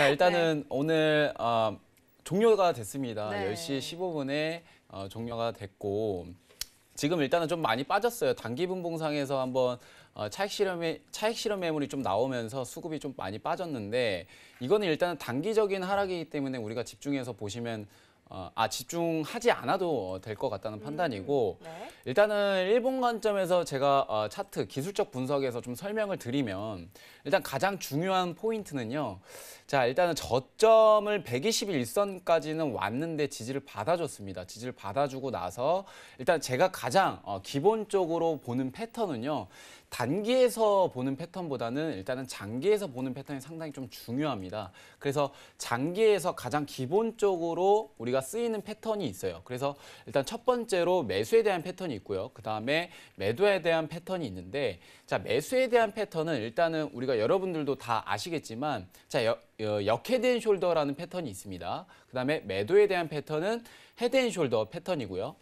자 일단은 네. 오늘 어, 종료가 됐습니다. 네. 10시 15분에 어, 종료가 됐고 지금 일단은 좀 많이 빠졌어요. 단기 분봉상에서 한번 어, 차익 실험의 차익 실험 매물이 좀 나오면서 수급이 좀 많이 빠졌는데 이거는 일단은 단기적인 하락이기 때문에 우리가 집중해서 보시면 어, 아 집중하지 않아도 어, 될것 같다는 음, 판단이고 네. 일단은 일본 관점에서 제가 어, 차트 기술적 분석에서 좀 설명을 드리면 일단 가장 중요한 포인트는요. 자 일단은 저점을 1 2 1선까지는 왔는데 지지를 받아줬습니다. 지지를 받아주고 나서 일단 제가 가장 기본적으로 보는 패턴은요. 단기에서 보는 패턴보다는 일단은 장기에서 보는 패턴이 상당히 좀 중요합니다. 그래서 장기에서 가장 기본적으로 우리가 쓰이는 패턴이 있어요. 그래서 일단 첫 번째로 매수에 대한 패턴이 있고요. 그 다음에 매도에 대한 패턴이 있는데 자 매수에 대한 패턴은 일단은 우리가 여러분들도 다 아시겠지만 자 여, 역헤드앤숄더라는 패턴이 있습니다. 그 다음에 매도에 대한 패턴은 헤드앤숄더 패턴이고요.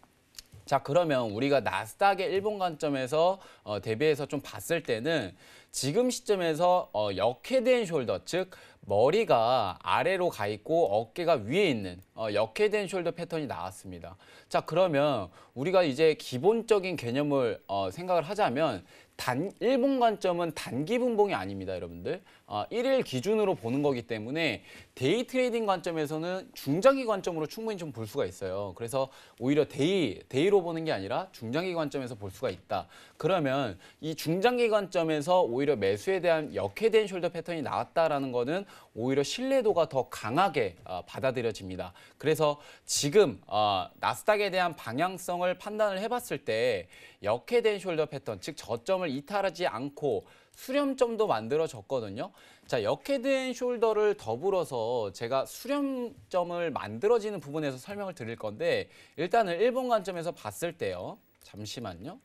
자 그러면 우리가 나스닥의 일본 관점에서 어, 대비해서 좀 봤을 때는 지금 시점에서 어, 역회된 숄더 즉 머리가 아래로 가 있고 어깨가 위에 있는 어, 역회된 숄더 패턴이 나왔습니다. 자 그러면 우리가 이제 기본적인 개념을 어, 생각을 하자면 단 일본 관점은 단기 분봉이 아닙니다, 여러분들. 1일 아, 기준으로 보는 거기 때문에 데이 트레이딩 관점에서는 중장기 관점으로 충분히 좀 볼 수가 있어요. 그래서 오히려 데이, 데이로 보는 게 아니라 중장기 관점에서 볼 수가 있다. 그러면 이 중장기 관점에서 오히려 매수에 대한 역회된 숄더 패턴이 나왔다라는 거는 오히려 신뢰도가 더 강하게 아, 받아들여집니다. 그래서 지금 아, 나스닥에 대한 방향성을 판단을 해봤을 때 역회된 숄더 패턴, 즉 저점을 이탈하지 않고 수렴점도 만들어졌거든요. 자, 역헤드 앤 숄더를 더불어서 제가 수렴점을 만들어지는 부분에서 설명을 드릴 건데 일단은 일본 관점에서 봤을 때요. 잠시만요.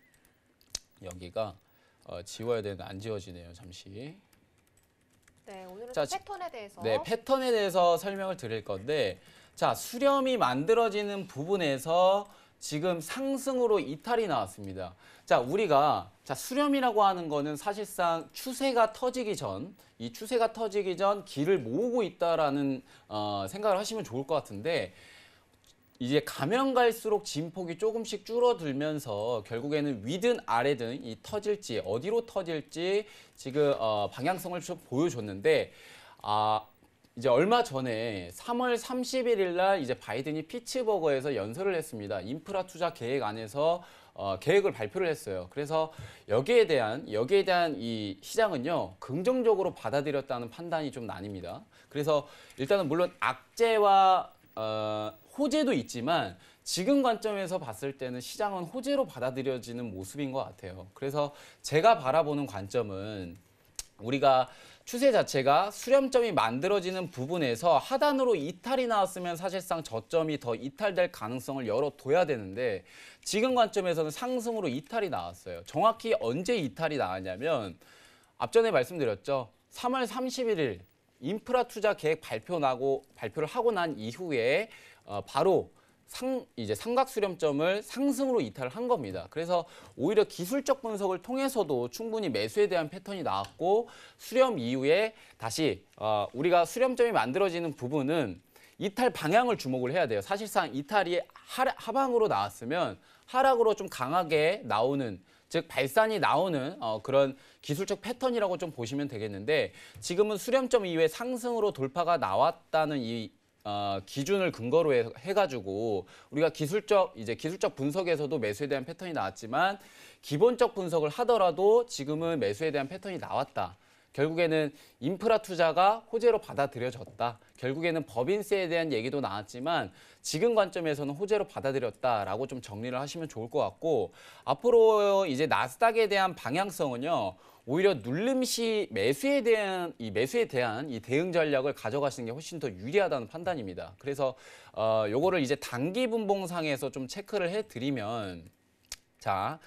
여기가 어, 지워야 되는데 안 지워지네요. 잠시. 네, 오늘은 자, 패턴에 대해서. 네, 패턴에 대해서 설명을 드릴 건데 자, 수렴이 만들어지는 부분에서 지금 상승으로 이탈이 나왔습니다. 자, 우리가 자, 수렴이라고 하는 거는 사실상 추세가 터지기 전, 이 추세가 터지기 전 길을 모으고 있다라는 어, 생각을 하시면 좋을 것 같은데 이제 가면 갈수록 진폭이 조금씩 줄어들면서 결국에는 위든 아래든 이 터질지 어디로 터질지 지금 어, 방향성을 좀 보여줬는데 아 이제 얼마 전에 3월 31일 날 이제 바이든이 피츠버그에서 연설을 했습니다. 인프라 투자 계획 안에서 어, 계획을 발표를 했어요. 그래서 여기에 대한 여기에 대한 이 시장은요 긍정적으로 받아들였다는 판단이 좀 나뉩니다. 그래서 일단은 물론 악재와 어, 호재도 있지만 지금 관점에서 봤을 때는 시장은 호재로 받아들여지는 모습인 것 같아요. 그래서 제가 바라보는 관점은 우리가 추세 자체가 수렴점이 만들어지는 부분에서 하단으로 이탈이 나왔으면 사실상 저점이 더 이탈될 가능성을 열어둬야 되는데 지금 관점에서는 상승으로 이탈이 나왔어요. 정확히 언제 이탈이 나왔냐면 앞전에 말씀드렸죠. 3월 31일 인프라 투자 계획 발표 나고 발표를 하고 난 이후에 어, 바로 상 이제 삼각 수렴점을 상승으로 이탈한 을 겁니다. 그래서 오히려 기술적 분석을 통해서도 충분히 매수에 대한 패턴이 나왔고 수렴 이후에 다시 어, 우리가 수렴점이 만들어지는 부분은 이탈 방향을 주목을 해야 돼요. 사실상 이탈이 하락, 하방으로 나왔으면 하락으로 좀 강하게 나오는 즉 발산이 나오는 어, 그런 기술적 패턴이라고 좀 보시면 되겠는데 지금은 수렴점 이후에 상승으로 돌파가 나왔다는 이 어, 기준을 근거로 해, 해가지고 우리가 기술적 이제 기술적 분석에서도 매수에 대한 패턴이 나왔지만 기본적 분석을 하더라도 지금은 매수에 대한 패턴이 나왔다. 결국에는 인프라 투자가 호재로 받아들여졌다. 결국에는 법인세에 대한 얘기도 나왔지만 지금 관점에서는 호재로 받아들였다라고 좀 정리를 하시면 좋을 것 같고 앞으로 이제 나스닥에 대한 방향성은요. 오히려 눌림 시 매수에 대한 이 매수에 대한 이 대응 전략을 가져가시는 게 훨씬 더 유리하다는 판단입니다. 그래서 어 요거를 이제 단기 분봉상에서 좀 체크를 해 드리면 자,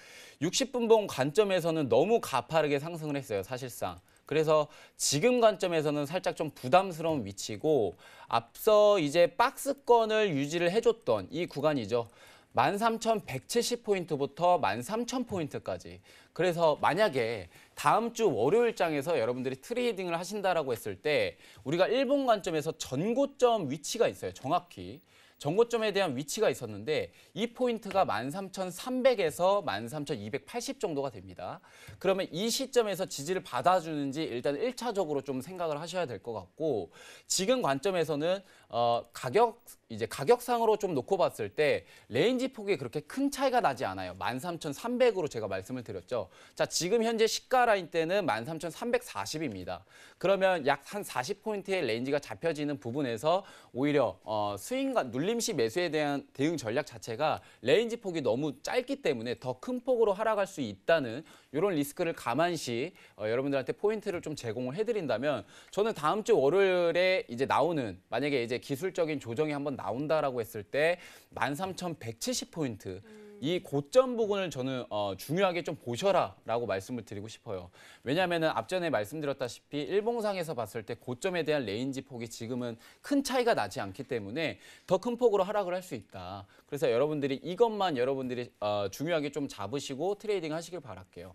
60분봉 관점에서는 너무 가파르게 상승을 했어요, 사실상. 그래서 지금 관점에서는 살짝 좀 부담스러운 위치고 앞서 이제 박스권을 유지를 해줬던 이 구간이죠. 13,170포인트부터 13,000포인트까지 그래서 만약에 다음 주 월요일장에서 여러분들이 트레이딩을 하신다라고 했을 때 우리가 일본 관점에서 전고점 위치가 있어요. 정확히. 전고점에 대한 위치가 있었는데 이 포인트가 13,300에서 13,280 정도가 됩니다. 그러면 이 시점에서 지지를 받아주는지 일단 1차적으로 좀 생각을 하셔야 될 것 같고 지금 관점에서는 어, 가격 이제 가격상으로 좀 놓고 봤을 때 레인지 폭이 그렇게 큰 차이가 나지 않아요. 13,300으로 제가 말씀을 드렸죠. 자, 지금 현재 시가 라인 때는 13,340입니다. 그러면 약 한 40포인트의 레인지가 잡혀지는 부분에서 오히려 어, 스윙과 눌림시 매수에 대한 대응 전략 자체가 레인지 폭이 너무 짧기 때문에 더 큰 폭으로 하락할 수 있다는 이런 리스크를 감안시 어, 여러분들한테 포인트를 좀 제공을 해드린다면 저는 다음 주 월요일에 이제 나오는 만약에 이제 이제 기술적인 조정이 한번 나온다라고 했을 때 13,170포인트 음. 이 고점 부분을 저는 어, 중요하게 좀 보셔라라고 말씀을 드리고 싶어요. 왜냐하면은 앞전에 말씀드렸다시피 일봉상에서 봤을 때 고점에 대한 레인지 폭이 지금은 큰 차이가 나지 않기 때문에 더 큰 폭으로 하락을 할 수 있다. 그래서 여러분들이 이것만 여러분들이 어, 중요하게 좀 잡으시고 트레이딩 하시길 바랄게요.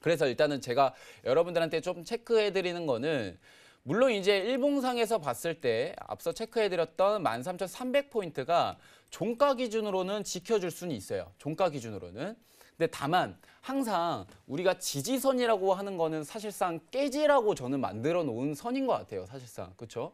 그래서 일단은 제가 여러분들한테 좀 체크해드리는 거는 물론 이제 일봉상에서 봤을 때 앞서 체크해드렸던 13,300포인트가 종가 기준으로는 지켜줄 수는 있어요. 종가 기준으로는. 근데 다만 항상 우리가 지지선이라고 하는 거는 사실상 깨지라고 저는 만들어 놓은 선인 것 같아요. 사실상. 그렇죠?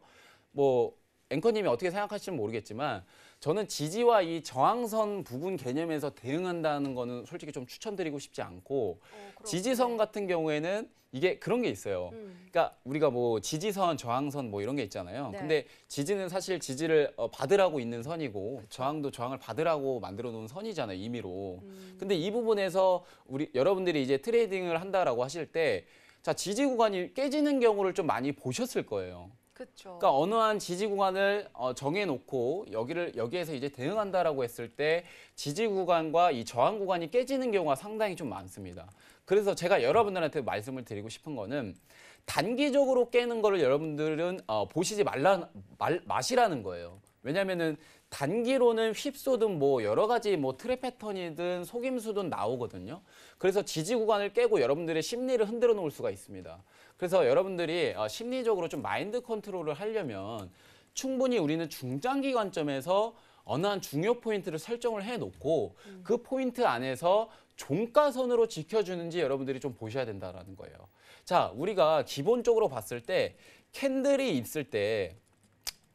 뭐 앵커님이 어떻게 생각하실지 모르겠지만 저는 지지와 이 저항선 부분 개념에서 대응한다는 거는 솔직히 좀 추천드리고 싶지 않고 어, 지지선 같은 경우에는 이게 그런 게 있어요. 음. 그러니까 우리가 뭐 지지선, 저항선 뭐 이런 게 있잖아요. 네. 근데 지지는 사실 지지를 어, 받으라고 있는 선이고 그쵸. 그렇죠. 저항도 저항을 받으라고 만들어 놓은 선이잖아요, 임의로. 음. 근데 이 부분에서 우리 여러분들이 이제 트레이딩을 한다라고 하실 때 자, 지지 구간이 깨지는 경우를 좀 많이 보셨을 거예요. 그쵸. 그러니까 어느 한 지지 구간을 어, 정해놓고 여기를 여기에서 이제 대응한다라고 했을 때 지지 구간과 이 저항 구간이 깨지는 경우가 상당히 좀 많습니다. 그래서 제가 여러분들한테 말씀을 드리고 싶은 거는 단기적으로 깨는 거를 여러분들은 어, 보시지 말라 말, 마시라는 거예요. 왜냐면은 단기로는 휩소든 뭐 여러 가지 뭐 트랩 패턴이든 속임수든 나오거든요. 그래서 지지 구간을 깨고 여러분들의 심리를 흔들어 놓을 수가 있습니다. 그래서 여러분들이 어, 심리적으로 좀 마인드 컨트롤을 하려면 충분히 우리는 중장기 관점에서 어느 한 중요 포인트를 설정을 해놓고 음. 그 포인트 안에서 종가선으로 지켜주는지 여러분들이 좀 보셔야 된다라는 거예요. 자, 우리가 기본적으로 봤을 때 캔들이 있을 때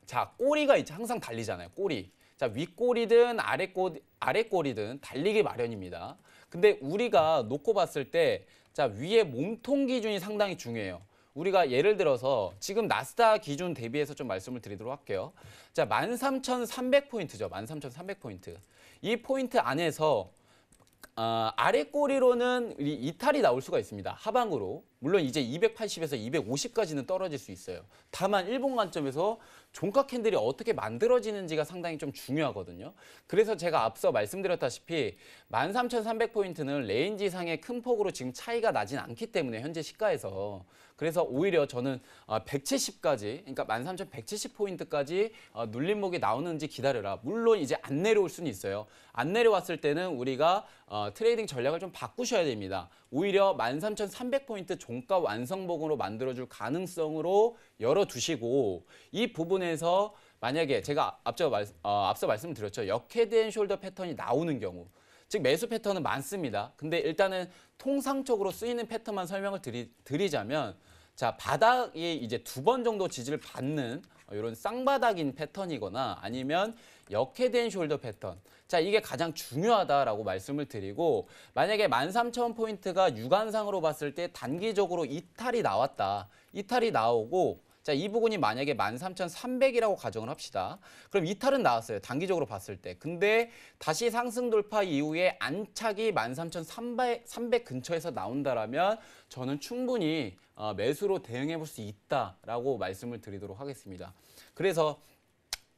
자, 꼬리가 이제 항상 달리잖아요. 꼬리. 자, 윗꼬리든 아래꼬 아랫꼬리든 달리기 마련입니다. 근데 우리가 놓고 봤을 때 자, 위에 몸통 기준이 상당히 중요해요. 우리가 예를 들어서 지금 나스닥 기준 대비해서 좀 말씀을 드리도록 할게요. 자, 13,300포인트죠. 13,300포인트. 이 포인트 안에서 어, 아래 꼬리로는 이탈이 나올 수가 있습니다. 하방으로. 물론 이제 280에서 250까지는 떨어질 수 있어요. 다만 일본 관점에서 종각 캔들이 어떻게 만들어지는지가 상당히 좀 중요하거든요. 그래서 제가 앞서 말씀드렸다시피 13,300포인트는 레인지 상의 큰 폭으로 지금 차이가 나진 않기 때문에 현재 시가에서 그래서 오히려 저는 170까지 어, 그러니까 13,170포인트까지 어, 눌림목이 나오는지 기다려라. 물론 이제 안 내려올 수는 있어요. 안 내려왔을 때는 우리가 어, 트레이딩 전략을 좀 바꾸셔야 됩니다. 오히려 13,300포인트 종가 완성봉으로 만들어줄 가능성으로 열어두시고 이 부분에서 만약에 제가 앞서, 말, 어, 앞서 말씀드렸죠. 역헤된 숄더 패턴이 나오는 경우 즉 매수 패턴은 많습니다. 근데 일단은 통상적으로 쓰이는 패턴만 설명을 드리, 드리자면 자 바닥에 이제 두 번 정도 지지를 받는 이런 쌍바닥인 패턴이거나 아니면 역해된 숄더 패턴. 자, 이게 가장 중요하다라고 말씀을 드리고 만약에 13,000포인트가 육안상으로 봤을 때 단기적으로 이탈이 나왔다. 이탈이 나오고 자, 이 부분이 만약에 13,300이라고 가정을 합시다. 그럼 이탈은 나왔어요. 단기적으로 봤을 때. 근데 다시 상승 돌파 이후에 안착이 13,300 근처에서 나온다라면 저는 충분히 어, 매수로 대응해 볼 수 있다라고 말씀을 드리도록 하겠습니다. 그래서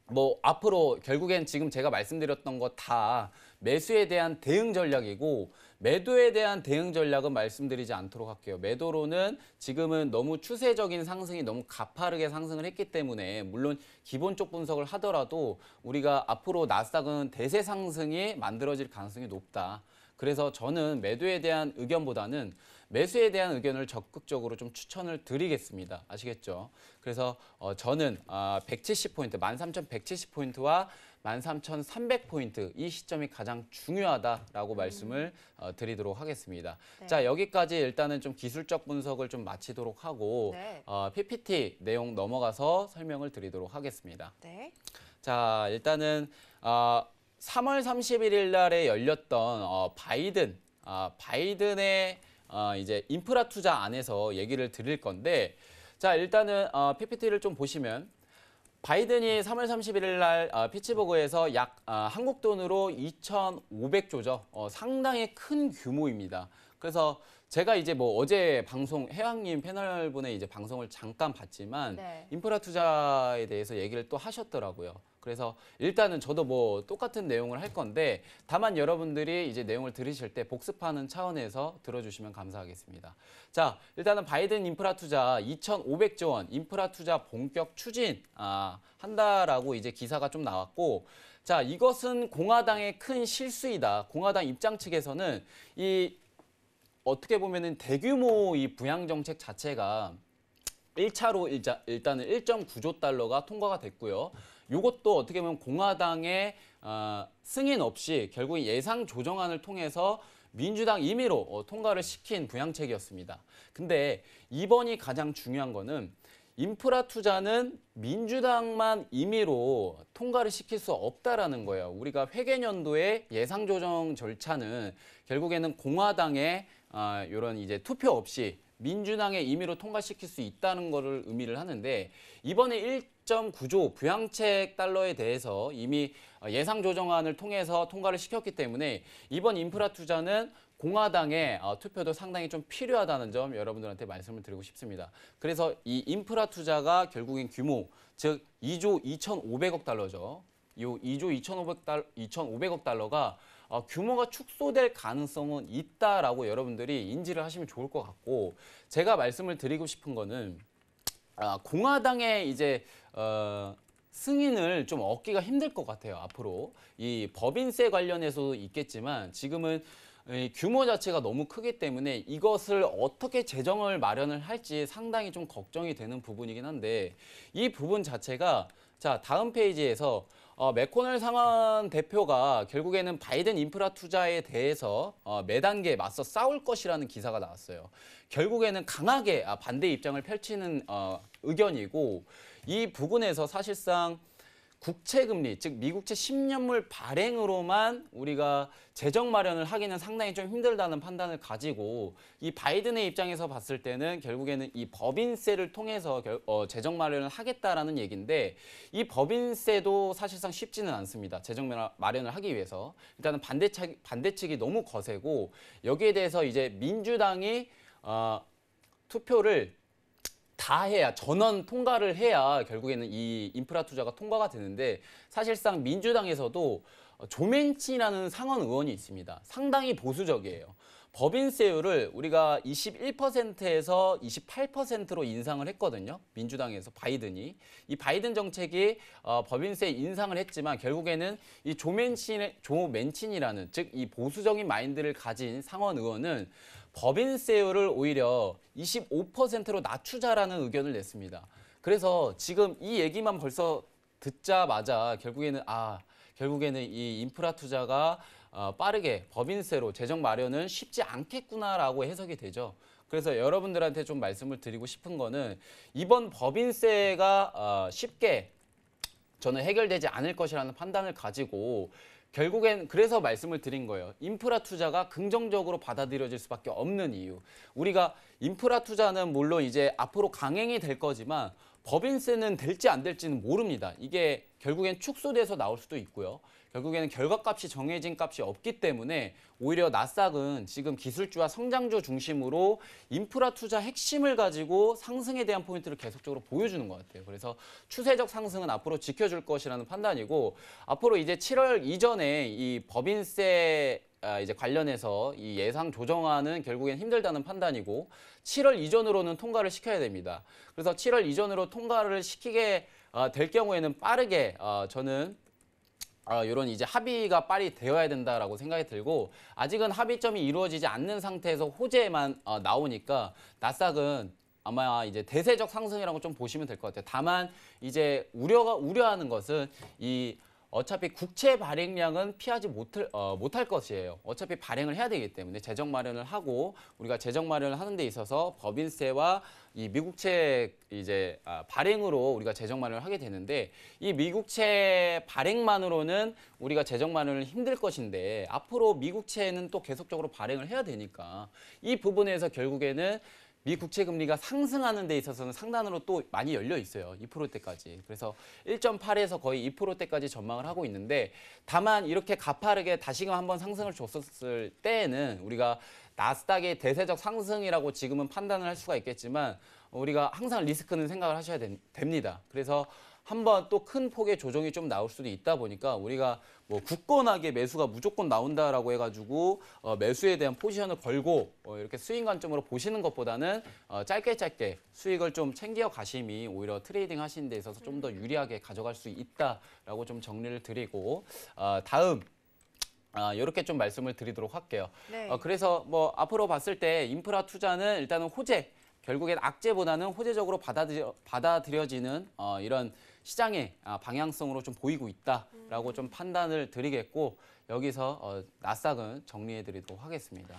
뭐 앞으로 결국엔 지금 제가 말씀드렸던 거 다 매수에 대한 대응 전략이고 매도에 대한 대응 전략은 말씀드리지 않도록 할게요. 매도로는 지금은 너무 추세적인 상승이 너무 가파르게 상승을 했기 때문에 물론 기본 쪽 분석을 하더라도 우리가 앞으로 나스닥은 대세 상승이 만들어질 가능성이 높다. 그래서 저는 매도에 대한 의견보다는 매수에 대한 의견을 적극적으로 좀 추천을 드리겠습니다. 아시겠죠? 그래서 어, 저는 170포인트, 아, 13,170포인트와 13,300포인트 이 시점이 가장 중요하다라고 음. 말씀을 어, 드리도록 하겠습니다. 네. 자 여기까지 일단은 좀 기술적 분석을 좀 마치도록 하고 네. 어, PPT 내용 넘어가서 설명을 드리도록 하겠습니다. 네. 자 일단은 어, 3월 31일 날에 열렸던 어, 바이든 아, 바이든의 어, 이제 인프라 투자 안에서 얘기를 드릴 건데 자 일단은 어, PPT를 좀 보시면 바이든이 3월 31일 날 어, 피츠버그에서 약 어, 한국 돈으로 2,500조죠. 어, 상당히 큰 규모입니다. 그래서 제가 이제 뭐 어제 방송 해왕님 패널분의 이제 방송을 잠깐 봤지만 네. 인프라 투자에 대해서 얘기를 또 하셨더라고요. 그래서 일단은 저도 뭐 똑같은 내용을 할 건데 다만 여러분들이 이제 내용을 들으실 때 복습하는 차원에서 들어주시면 감사하겠습니다. 자, 일단은 바이든 인프라 투자 2,500조 원 인프라 투자 본격 추진 아, 한다라고 이제 기사가 좀 나왔고 자, 이것은 공화당의 큰 실수이다. 공화당 입장 측에서는 이 어떻게 보면은 대규모 이 부양 정책 자체가 1차로 일자, 일단은 1.9조 달러가 통과가 됐고요. 이것도 어떻게 보면 공화당의 어, 승인 없이 결국 예상 조정안을 통해서 민주당 임의로 어, 통과를 시킨 부양책이었습니다. 근데 이번이 가장 중요한 거는 인프라 투자는 민주당만 임의로 통과를 시킬 수 없다라는 거예요. 우리가 회계년도의 예상 조정 절차는 결국에는 공화당의 이런 아, 이제 투표 없이 민주당의 임의로 통과시킬 수 있다는 것을 의미를 하는데 이번에 1.9조 부양책 달러에 대해서 이미 예상 조정안을 통해서 통과를 시켰기 때문에 이번 인프라 투자는 공화당의 어, 투표도 상당히 좀 필요하다는 점 여러분들한테 말씀을 드리고 싶습니다. 그래서 이 인프라 투자가 결국엔 규모, 즉 2조 2,500억 달러죠. 이 2조 2,500억 달러가 어, 규모가 축소될 가능성은 있다라고 여러분들이 인지를 하시면 좋을 것 같고 제가 말씀을 드리고 싶은 거는 아, 공화당의 이제 어, 승인을 좀 얻기가 힘들 것 같아요. 앞으로 이 법인세 관련해서도 있겠지만 지금은 규모 자체가 너무 크기 때문에 이것을 어떻게 재정을 마련을 할지 상당히 좀 걱정이 되는 부분이긴 한데 이 부분 자체가 자 다음 페이지에서 어, 맥코넬 상한 대표가 결국에는 바이든 인프라 투자에 대해서 어, 매단계에 맞서 싸울 것이라는 기사가 나왔어요. 결국에는 강하게 아, 반대 입장을 펼치는 어, 의견이고 이 부분에서 사실상 국채금리, 즉 미국채 10년물 발행으로만 우리가 재정 마련을 하기는 상당히 좀 힘들다는 판단을 가지고 이 바이든의 입장에서 봤을 때는 결국에는 이 법인세를 통해서 결, 어, 재정 마련을 하겠다라는 얘기인데 이 법인세도 사실상 쉽지는 않습니다. 재정 마련을 하기 위해서. 일단은 반대측, 반대측이 너무 거세고 여기에 대해서 이제 민주당이 어, 투표를 다 해야 전원 통과를 해야 결국에는 이 인프라 투자가 통과가 되는데 사실상 민주당에서도 조맨치라는 상원 의원이 있습니다. 상당히 보수적이에요. 법인세율을 우리가 21%에서 28%로 인상을 했거든요. 민주당에서 바이든이. 이 바이든 정책이 어, 법인세 인상을 했지만 결국에는 이 조맨친, 조맨친이라는 즉 이 보수적인 마인드를 가진 상원 의원은 법인세율을 오히려 25%로 낮추자라는 의견을 냈습니다. 그래서 지금 이 얘기만 벌써 듣자마자 결국에는 아 결국에는 이 인프라 투자가 어, 빠르게 법인세로 재정 마련은 쉽지 않겠구나라고 해석이 되죠. 그래서 여러분들한테 좀 말씀을 드리고 싶은 거는 이번 법인세가 어, 쉽게 저는 해결되지 않을 것이라는 판단을 가지고 결국엔 그래서 말씀을 드린 거예요. 인프라 투자가 긍정적으로 받아들여질 수밖에 없는 이유. 우리가 인프라 투자는 물론 이제 앞으로 강행이 될 거지만 법인세는 될지 안 될지는 모릅니다. 이게 결국엔 축소돼서 나올 수도 있고요. 결국에는 결과값이 정해진 값이 없기 때문에 오히려 나스닥은 지금 기술주와 성장주 중심으로 인프라 투자 핵심을 가지고 상승에 대한 포인트를 계속적으로 보여주는 것 같아요. 그래서 추세적 상승은 앞으로 지켜줄 것이라는 판단이고 앞으로 이제 7월 이전에 이 법인세 아, 이제 관련해서 이 예상 조정하는 결국엔 힘들다는 판단이고 7월 이전으로는 통과를 시켜야 됩니다. 그래서 7월 이전으로 통과를 시키게 아, 될 경우에는 빠르게 아, 저는 어, 아, 이런 이제 합의가 빨리 되어야 된다라고 생각이 들고 아직은 합의점이 이루어지지 않는 상태에서 호재만 어, 나오니까 나스은 아마 이제 대세적 상승이라고 좀 보시면 될 것 같아요. 다만 이제 우려가 우려하는 것은 이 어차피 국채 발행량은 피하지 못할, 어, 못할 것이에요. 어차피 발행을 해야 되기 때문에 재정 마련을 하고 우리가 재정 마련을 하는 데 있어서 법인세와 이 미국채 이제 아, 발행으로 우리가 재정 마련을 하게 되는데 이 미국채 발행만으로는 우리가 재정 마련을 힘들 것인데 앞으로 미국채는 또 계속적으로 발행을 해야 되니까 이 부분에서 결국에는 미 국채 금리가 상승하는 데 있어서는 상단으로 또 많이 열려 있어요. 2%대까지. 그래서 1.8에서 거의 2%대까지 전망을 하고 있는데 다만 이렇게 가파르게 다시금 한번 상승을 줬었을 때에는 우리가 나스닥의 대세적 상승이라고 지금은 판단을 할 수가 있겠지만 우리가 항상 리스크는 생각을 하셔야 됩니다. 그래서 한번 또 큰 폭의 조정이 좀 나올 수도 있다 보니까 우리가 뭐 굳건하게 매수가 무조건 나온다라고 해가지고 어, 매수에 대한 포지션을 걸고 어, 이렇게 스윙 관점으로 보시는 것보다는 어, 짧게 짧게 수익을 좀 챙겨 가심이 오히려 트레이딩 하시는 데 있어서 좀 더 유리하게 가져갈 수 있다라고 좀 정리를 드리고 어, 다음 아, 이렇게 좀 말씀을 드리도록 할게요. 네. 어, 그래서 뭐 앞으로 봤을 때 인프라 투자는 일단은 호재 결국엔 악재보다는 호재적으로 받아들여, 받아들여지는 어, 이런 시장의 아, 방향성으로 좀 보이고 있다라고 음. 좀 판단을 드리겠고 여기서 어, 나싹은 정리해드리도록 하겠습니다.